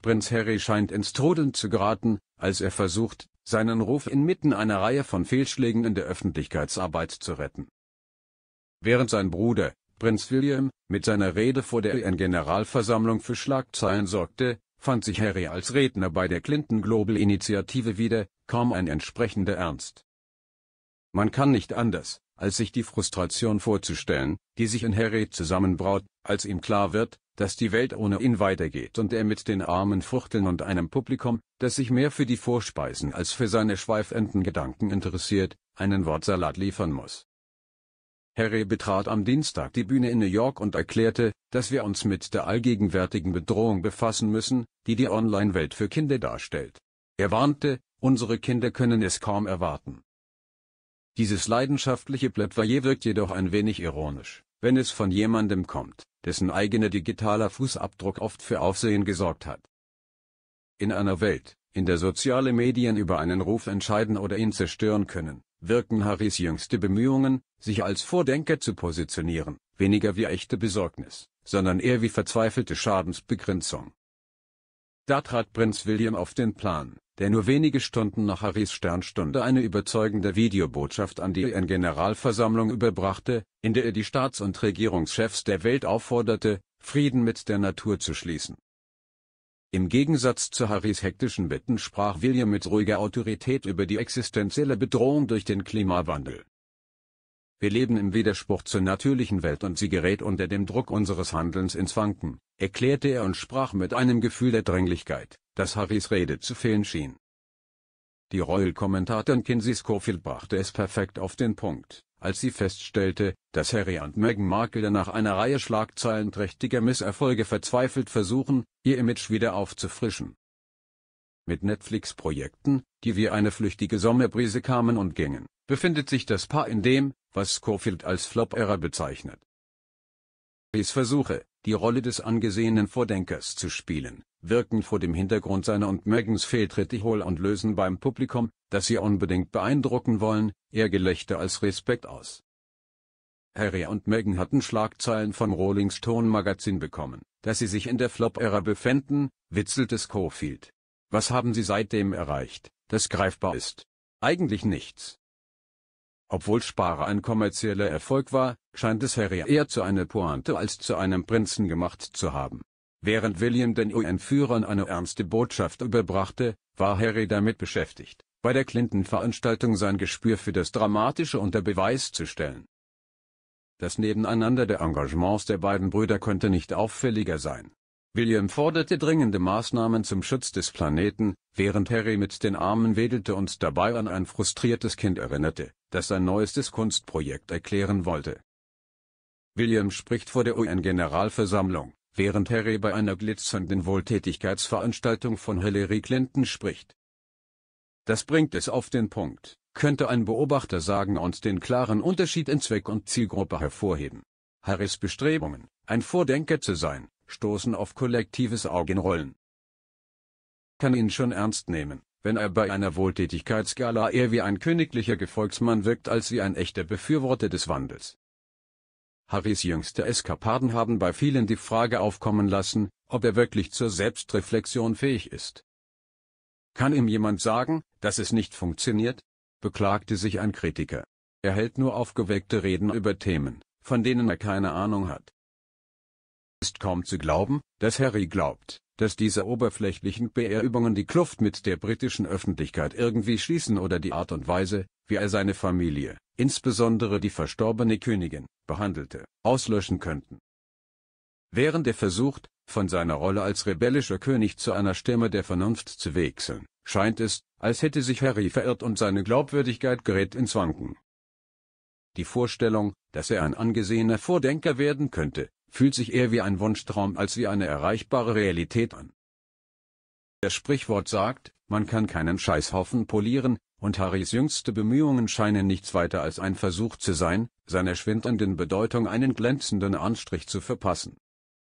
Prinz Harry scheint ins Trudeln zu geraten, als er versucht, seinen Ruf inmitten einer Reihe von Fehlschlägen in der Öffentlichkeitsarbeit zu retten. Während sein Bruder, Prinz William, mit seiner Rede vor der UN-Generalversammlung für Schlagzeilen sorgte, fand sich Harry als Redner bei der Clinton Global Initiative wieder, kaum ein entsprechender Ernst. Man kann nicht anders, als sich die Frustration vorzustellen, die sich in Harry zusammenbraut, als ihm klar wird, dass die Welt ohne ihn weitergeht und er mit den armen Fruchteln und einem Publikum, das sich mehr für die Vorspeisen als für seine schweifenden Gedanken interessiert, einen Wortsalat liefern muss. Harry betrat am Dienstag die Bühne in New York und erklärte, dass wir uns mit der allgegenwärtigen Bedrohung befassen müssen, die die Online-Welt für Kinder darstellt. Er warnte, unsere Kinder können es kaum erwarten. Dieses leidenschaftliche Plädoyer wirkt jedoch ein wenig ironisch, wenn es von jemandem kommt, dessen eigener digitaler Fußabdruck oft für Aufsehen gesorgt hat. In einer Welt, in der soziale Medien über einen Ruf entscheiden oder ihn zerstören können, wirken Harris jüngste Bemühungen, sich als Vordenker zu positionieren, weniger wie echte Besorgnis, sondern eher wie verzweifelte Schadensbegrenzung. Da trat Prinz William auf den Plan, der nur wenige Stunden nach Harrys Sternstunde eine überzeugende Videobotschaft an die UN-Generalversammlung überbrachte, in der er die Staats- und Regierungschefs der Welt aufforderte, Frieden mit der Natur zu schließen. Im Gegensatz zu Harrys hektischen Bitten sprach William mit ruhiger Autorität über die existenzielle Bedrohung durch den Klimawandel. Wir leben im Widerspruch zur natürlichen Welt und sie gerät unter dem Druck unseres Handelns ins Wanken, erklärte er und sprach mit einem Gefühl der Dringlichkeit, dass Harrys Rede zu fehlen schien. Die Royal-Kommentatorin Kinsey Schofield brachte es perfekt auf den Punkt, als sie feststellte, dass Harry und Meghan Markle nach einer Reihe schlagzeilenträchtiger Misserfolge verzweifelt versuchen, ihr Image wieder aufzufrischen. Mit Netflix-Projekten, die wie eine flüchtige Sommerbrise kamen und gingen, befindet sich das Paar in dem, was Schofield als Flop-Ära bezeichnet. Harrys Versuche, die Rolle des angesehenen Vordenkers zu spielen, wirken vor dem Hintergrund seiner und Megans Fehltritte hohl und lösen beim Publikum, das sie unbedingt beeindrucken wollen, eher Gelächter als Respekt aus. Harry und Meghan hatten Schlagzeilen vom Rolling Stone Magazin bekommen, dass sie sich in der Flop-Ära befänden, witzelte Schofield. Was haben sie seitdem erreicht, das greifbar ist? Eigentlich nichts. Obwohl Sparer ein kommerzieller Erfolg war, scheint es Harry eher zu einer Pointe als zu einem Prinzen gemacht zu haben. Während William den UN-Führern eine ernste Botschaft überbrachte, war Harry damit beschäftigt, bei der Clinton-Veranstaltung sein Gespür für das Dramatische unter Beweis zu stellen. Das Nebeneinander der Engagements der beiden Brüder könnte nicht auffälliger sein. William forderte dringende Maßnahmen zum Schutz des Planeten, während Harry mit den Armen wedelte und dabei an ein frustriertes Kind erinnerte, das sein neuestes Kunstprojekt erklären wollte. William spricht vor der UN-Generalversammlung während Harry bei einer glitzernden Wohltätigkeitsveranstaltung von Hillary Clinton spricht. Das bringt es auf den Punkt, könnte ein Beobachter sagen und den klaren Unterschied in Zweck und Zielgruppe hervorheben. Harris Bestrebungen, ein Vordenker zu sein, stoßen auf kollektives Augenrollen. Kann ihn schon ernst nehmen, wenn er bei einer Wohltätigkeitsgala eher wie ein königlicher Gefolgsmann wirkt als wie ein echter Befürworter des Wandels. Harrys jüngste Eskapaden haben bei vielen die Frage aufkommen lassen, ob er wirklich zur Selbstreflexion fähig ist. Kann ihm jemand sagen, dass es nicht funktioniert? beklagte sich ein Kritiker. Er hält nur aufgeweckte Reden über Themen, von denen er keine Ahnung hat. Ist kaum zu glauben, dass Harry glaubt, dass diese oberflächlichen PR-Übungen die Kluft mit der britischen Öffentlichkeit irgendwie schließen oder die Art und Weise, wie er seine Familie, insbesondere die verstorbene Königin, behandelte, auslöschen könnten. Während er versucht, von seiner Rolle als rebellischer König zu einer Stimme der Vernunft zu wechseln, scheint es, als hätte sich Harry verirrt und seine Glaubwürdigkeit gerät ins Wanken. Die Vorstellung, dass er ein angesehener Vordenker werden könnte, fühlt sich eher wie ein Wunschtraum als wie eine erreichbare Realität an. Das Sprichwort sagt, man kann keinen Scheißhaufen polieren, und Harrys jüngste Bemühungen scheinen nichts weiter als ein Versuch zu sein, seiner schwindenden Bedeutung einen glänzenden Anstrich zu verpassen